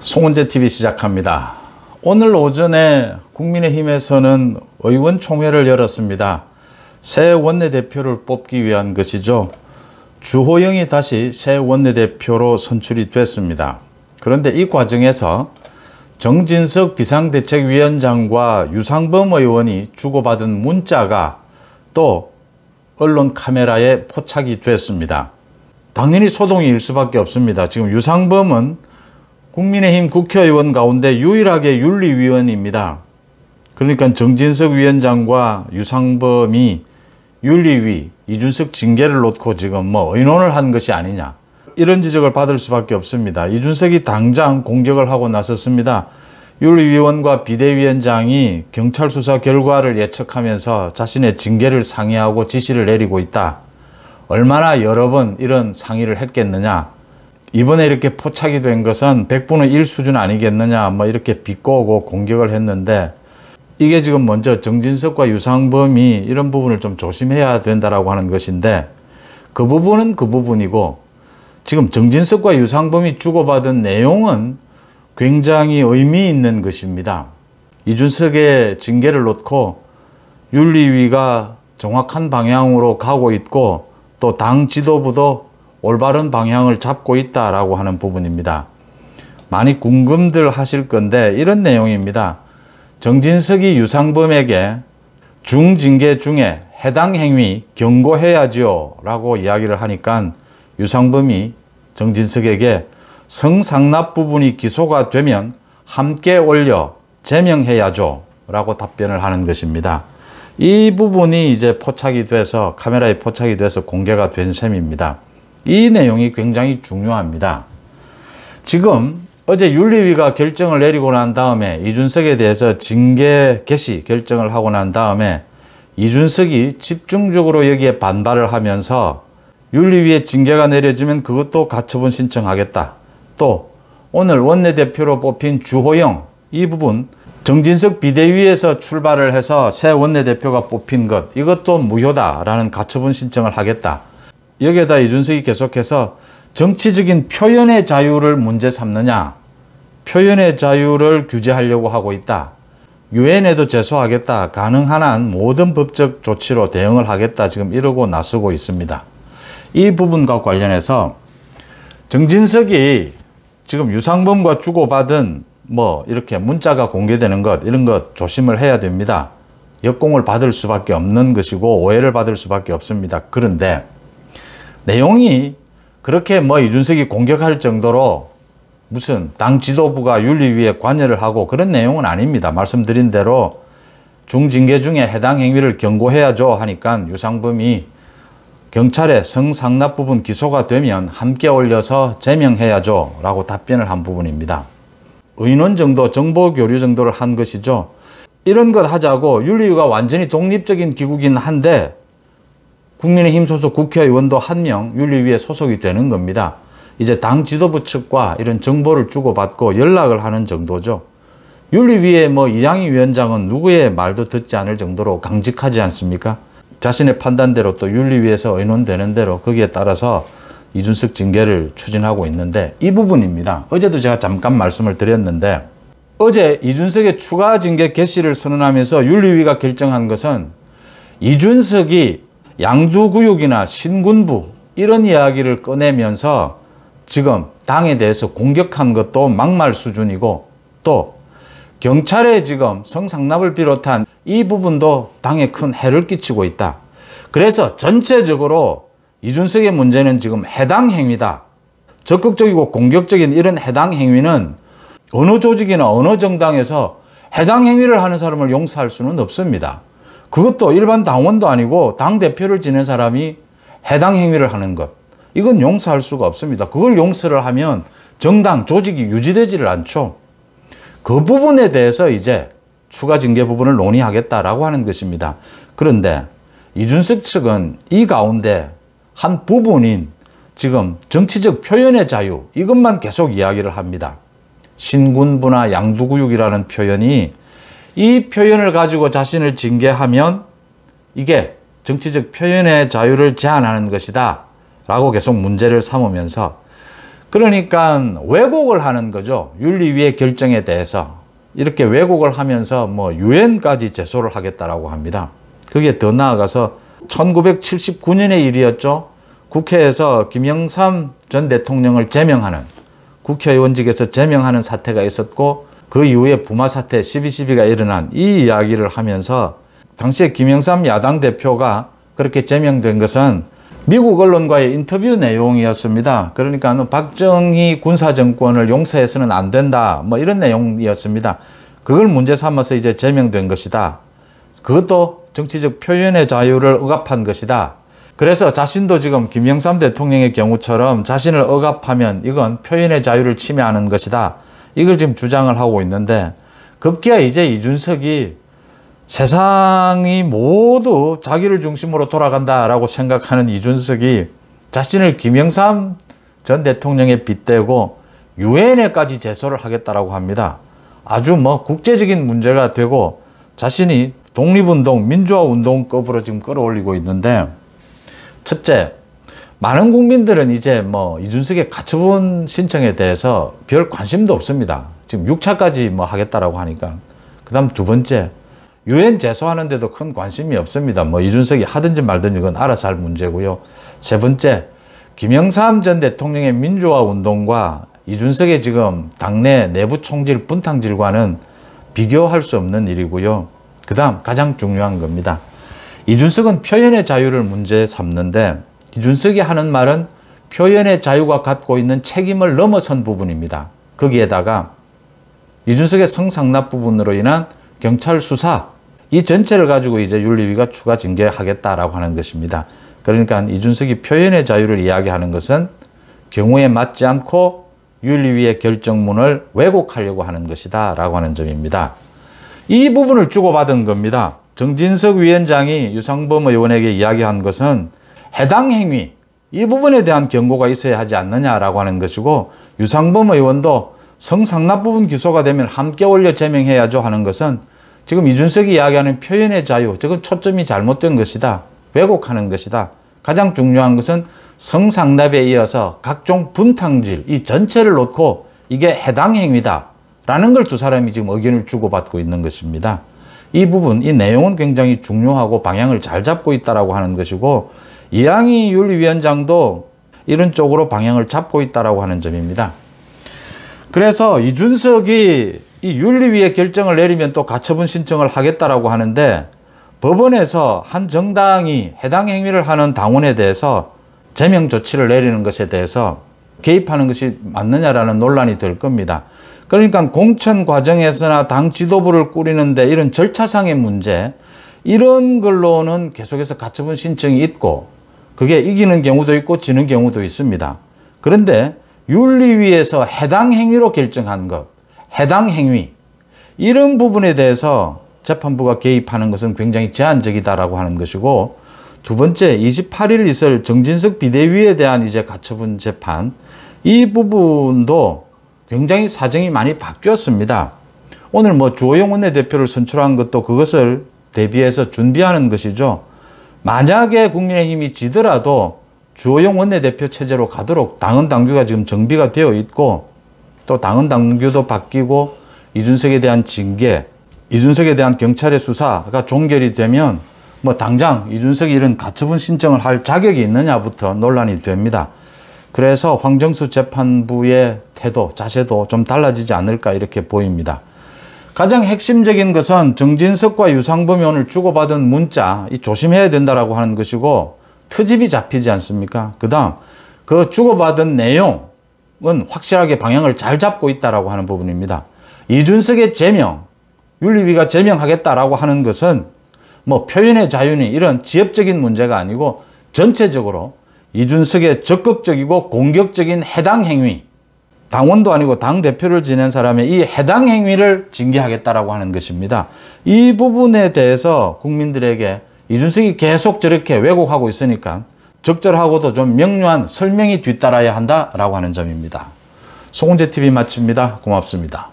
송은재 TV 시작합니다. 오늘 오전에 국민의힘에서는 의원총회를 열었습니다. 새 원내대표를 뽑기 위한 것이죠. 주호영이 다시 새 원내대표로 선출이 됐습니다. 그런데 이 과정에서 정진석 비상대책위원장과 유상범 의원이 주고받은 문자가 또 언론 카메라에 포착이 됐습니다. 당연히 소동이 일 수밖에 없습니다. 지금 유상범은 국민의힘 국회의원 가운데 유일하게 윤리위원입니다. 그러니까 정진석 위원장과 유상범이 윤리위 이준석 징계를 놓고 지금 뭐 의논을 한 것이 아니냐 이런 지적을 받을 수밖에 없습니다. 이준석이 당장 공격을 하고 나섰습니다. 윤리위원과 비대위원장이 경찰 수사 결과를 예측하면서 자신의 징계를 상의하고 지시를 내리고 있다. 얼마나 여러 번 이런 상의를 했겠느냐 이번에 이렇게 포착이 된 것은 100분의 1 수준 아니겠느냐 뭐 이렇게 비꼬고 공격을 했는데 이게 지금 먼저 정진석과 유상범이 이런 부분을 좀 조심해야 된다라고 하는 것인데 그 부분은 그 부분이고 지금 정진석과 유상범이 주고받은 내용은 굉장히 의미 있는 것입니다. 이준석의 징계를 놓고 윤리위가 정확한 방향으로 가고 있고 또 당 지도부도 올바른 방향을 잡고 있다라고 하는 부분입니다. 많이 궁금들 하실 건데 이런 내용입니다. 정진석이 유상범에게 중징계 중에 해당 행위 경고해야지요 라고 이야기를 하니까 유상범이 정진석에게 성상납 부분이 기소가 되면 함께 올려 제명해야죠 라고 답변을 하는 것입니다. 이 부분이 이제 포착이 돼서 카메라에 포착이 돼서 공개가 된 셈입니다. 이 내용이 굉장히 중요합니다. 지금 어제 윤리위가 결정을 내리고 난 다음에 이준석에 대해서 징계 개시 결정을 하고 난 다음에 이준석이 집중적으로 여기에 반발을 하면서 윤리위에 징계가 내려지면 그것도 가처분 신청하겠다. 또 오늘 원내대표로 뽑힌 주호영 이 부분 정진석 비대위에서 출발을 해서 새 원내대표가 뽑힌 것 이것도 무효다라는 가처분 신청을 하겠다. 여기에다 이준석이 계속해서 정치적인 표현의 자유를 문제 삼느냐 표현의 자유를 규제하려고 하고 있다. 유엔에도 제소하겠다. 가능한 한 모든 법적 조치로 대응을 하겠다. 지금 이러고 나서고 있습니다. 이 부분과 관련해서 정진석이 지금 유상범과 주고받은 뭐 이렇게 문자가 공개되는 것 이런 것 조심을 해야 됩니다. 역공을 받을 수밖에 없는 것이고 오해를 받을 수밖에 없습니다. 그런데 내용이 그렇게 뭐 이준석이 공격할 정도로 무슨 당 지도부가 윤리위에 관여를 하고 그런 내용은 아닙니다. 말씀드린 대로 중징계 중에 해당 행위를 경고해야죠 하니까 유상범이 경찰에 성상납 부분 기소가 되면 함께 올려서 제명해야죠 라고 답변을 한 부분입니다. 의논 정도, 정보 교류 정도를 한 것이죠. 이런 것 하자고 윤리위가 완전히 독립적인 기구긴 한데 국민의힘 소속 국회의원도 한 명 윤리위에 소속이 되는 겁니다. 이제 당 지도부 측과 이런 정보를 주고받고 연락을 하는 정도죠. 윤리위에 뭐 이양희 위원장은 누구의 말도 듣지 않을 정도로 강직하지 않습니까? 자신의 판단대로 또 윤리위에서 의논되는 대로 거기에 따라서 이준석 징계를 추진하고 있는데 이 부분입니다. 어제도 제가 잠깐 말씀을 드렸는데 어제 이준석의 추가 징계 개시를 선언하면서 윤리위가 결정한 것은 이준석이 양두구육이나 신군부 이런 이야기를 꺼내면서 지금 당에 대해서 공격한 것도 막말 수준이고 또 경찰에 지금 성상납을 비롯한 이 부분도 당에 큰 해를 끼치고 있다. 그래서 전체적으로 이준석의 문제는 지금 해당 행위다. 적극적이고 공격적인 이런 해당 행위는 어느 조직이나 어느 정당에서 해당 행위를 하는 사람을 용서할 수는 없습니다. 그것도 일반 당원도 아니고 당대표를 지낸 사람이 해당 행위를 하는 것. 이건 용서할 수가 없습니다. 그걸 용서를 하면 정당, 조직이 유지되지를 않죠. 그 부분에 대해서 이제 추가 징계 부분을 논의하겠다라고 하는 것입니다. 그런데 이준석 측은 이 가운데 한 부분인 지금 정치적 표현의 자유 이것만 계속 이야기를 합니다. 신군부나 양두구육이라는 표현이 이 표현을 가지고 자신을 징계하면 이게 정치적 표현의 자유를 제한하는 것이다 라고 계속 문제를 삼으면서 그러니까 왜곡을 하는 거죠. 윤리위의 결정에 대해서 이렇게 왜곡을 하면서 뭐 유엔까지 제소를 하겠다라고 합니다. 그게 더 나아가서 1979년의 일이었죠. 국회에서 김영삼 전 대통령을 제명하는 국회의원직에서 제명하는 사태가 있었고 그 이후에 부마 사태 12.12가 일어난 이 이야기를 하면서 당시에 김영삼 야당 대표가 그렇게 제명된 것은 미국 언론과의 인터뷰 내용이었습니다. 그러니까 뭐 박정희 군사정권을 용서해서는 안 된다. 뭐 이런 내용이었습니다. 그걸 문제 삼아서 이제 제명된 것이다. 그것도 정치적 표현의 자유를 억압한 것이다. 그래서 자신도 지금 김영삼 대통령의 경우처럼 자신을 억압하면 이건 표현의 자유를 침해하는 것이다. 이걸 지금 주장을 하고 있는데 급기야 이제 이준석이 세상이 모두 자기를 중심으로 돌아간다라고 생각하는 이준석이 자신을 김영삼 전 대통령에 빗대고 유엔에까지 제소를 하겠다라고 합니다. 아주 뭐 국제적인 문제가 되고 자신이 독립운동, 민주화운동급으로 지금 끌어올리고 있는데 첫째, 많은 국민들은 이제 뭐 이준석의 가처분 신청에 대해서 별 관심도 없습니다. 지금 6차까지 뭐 하겠다라고 하니까. 그 다음 두 번째, 유엔 제소하는데도 큰 관심이 없습니다. 뭐 이준석이 하든지 말든지 그건 알아서 할 문제고요. 세 번째, 김영삼 전 대통령의 민주화 운동과 이준석의 지금 당내 내부 총질 분탕질과는 비교할 수 없는 일이고요. 그 다음 가장 중요한 겁니다. 이준석은 표현의 자유를 문제 삼는데 기준석이 하는 말은 표현의 자유가 갖고 있는 책임을 넘어선 부분입니다. 거기에다가 이준석의 성상납 부분으로 인한 경찰 수사 이 전체를 가지고 이제 윤리위가 추가 징계하겠다라고 하는 것입니다. 그러니까 이준석이 표현의 자유를 이야기하는 것은 경우에 맞지 않고 윤리위의 결정문을 왜곡하려고 하는 것이다 라고 하는 점입니다. 이 부분을 주고받은 겁니다. 정진석 위원장이 유상범 의원에게 이야기한 것은 해당 행위 이 부분에 대한 경고가 있어야 하지 않느냐라고 하는 것이고 유상범 의원도 성상납 부분 기소가 되면 함께 올려 제명해야죠 하는 것은 지금 이준석이 이야기하는 표현의 자유, 저건 초점이 잘못된 것이다. 왜곡하는 것이다. 가장 중요한 것은 성상납에 이어서 각종 분탕질, 이 전체를 놓고 이게 해당 행위다. 라는 걸 두 사람이 지금 의견을 주고받고 있는 것입니다. 이 부분, 이 내용은 굉장히 중요하고 방향을 잘 잡고 있다라고 하는 것이고 이양희 윤리위원장도 이런 쪽으로 방향을 잡고 있다라고 하는 점입니다. 그래서 이준석이 이 윤리위에 결정을 내리면 또 가처분 신청을 하겠다라고 하는데 법원에서 한 정당이 해당 행위를 하는 당원에 대해서 제명 조치를 내리는 것에 대해서 개입하는 것이 맞느냐라는 논란이 될 겁니다. 그러니까 공천 과정에서나 당 지도부를 꾸리는데 이런 절차상의 문제 이런 걸로는 계속해서 가처분 신청이 있고 그게 이기는 경우도 있고 지는 경우도 있습니다. 그런데 윤리위에서 해당 행위로 결정한 것, 해당 행위 이런 부분에 대해서 재판부가 개입하는 것은 굉장히 제한적이다라고 하는 것이고 두 번째 28일 있을 정진석 비대위에 대한 이제 가처분 재판 이 부분도 굉장히 사정이 많이 바뀌었습니다. 오늘 뭐 주호영 원대표를 선출한 것도 그것을 대비해서 준비하는 것이죠. 만약에 국민의힘이 지더라도 주호영 원내대표 체제로 가도록 당은 당규가 지금 정비가 되어 있고 또 당은 당규도 바뀌고 이준석에 대한 징계, 이준석에 대한 경찰의 수사가 종결이 되면 뭐 당장 이준석이 이런 가처분 신청을 할 자격이 있느냐부터 논란이 됩니다. 그래서 황정수 재판부의 태도, 자세도 좀 달라지지 않을까 이렇게 보입니다. 가장 핵심적인 것은 정진석과 유상범이 오늘 주고받은 문자 이 조심해야 된다라고 하는 것이고 트집이 잡히지 않습니까? 그 다음 그 주고받은 내용은 확실하게 방향을 잘 잡고 있다라고 하는 부분입니다. 이준석의 제명, 윤리위가 제명하겠다라고 하는 것은 뭐 표현의 자유니 이런 지엽적인 문제가 아니고 전체적으로 이준석의 적극적이고 공격적인 해당 행위 당원도 아니고 당 대표를 지낸 사람의 이 해당 행위를 징계하겠다라고 하는 것입니다. 이 부분에 대해서 국민들에게 이준석이 계속 저렇게 왜곡하고 있으니까 적절하고도 좀 명료한 설명이 뒤따라야 한다라고 하는 점입니다. 송은재 TV 마칩니다. 고맙습니다.